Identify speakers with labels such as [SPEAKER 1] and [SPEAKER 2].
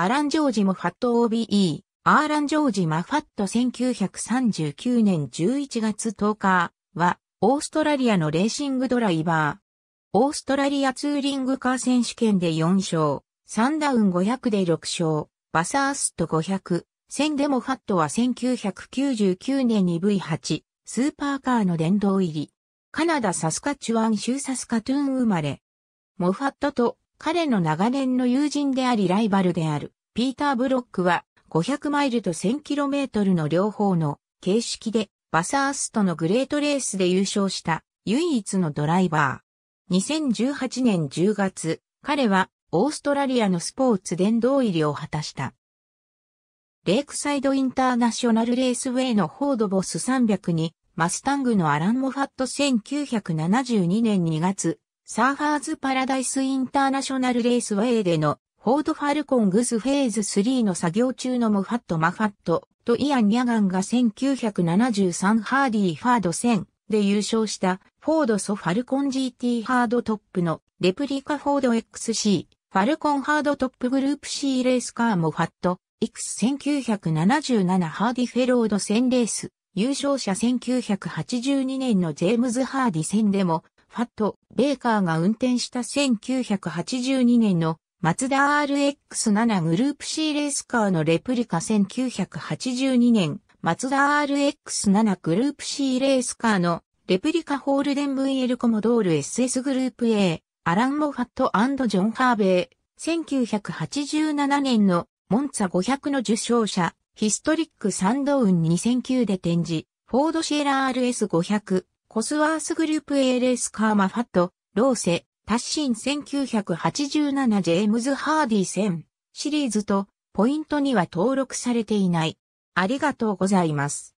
[SPEAKER 1] アラン・ジョージ・モファット OBE、アーラン・ジョージ・マファット1939年11月10日は、オーストラリアのレーシングドライバー。オーストラリアツーリングカー選手権で4勝、サンダウン500で6勝、バサースト500、戦でもファットは1999年に V8、スーパーカーの殿堂入り。カナダサスカチュアン州サスカトゥーン生まれ。モファットと彼の長年の友人でありライバルである、ピーター・ブロックは、500マイルと 1000km の両方の形式で、バサーストのグレートレースで優勝した唯一のドライバー。2018年10月、彼はオーストラリアのスポーツ殿堂入りを果たした。レイクサイドインターナショナルレースウェイのフォードボス300に、マスタングのアラン・モファット1972年2月、サーファーズパラダイスインターナショナルレースウェイでのフォードファルコングスフェーズ3の作業中のモファット・マファットとイアン・ニャガンが1973ハーディー・ファード1000で優勝したフォードソファルコン GT ハードトップのレプリカフォード XC ファルコンハードトップグループ C レースカーモファット X1977 ハーディフェロード1000レース優勝者1982年のジェームズ・ハーディ戦でもファット・ベーカーが運転した1982年のマツダ RX7 グループ C レースカーのレプリカ1982年、マツダ RX7 グループ C レースカーのレプリカホールデン VL コモドール SS グループ A、アラン・モファットジョン・ハーベー1987年のモンツァ500の受賞者、ヒストリックサンドウン2009で展示、フォードシェラ RS500、コスワースグループ ALS カーマファット、ローセ、タッシン1987ジェームズ・ハーディ戦シリーズとポイントには登録されていない。ありがとうございます。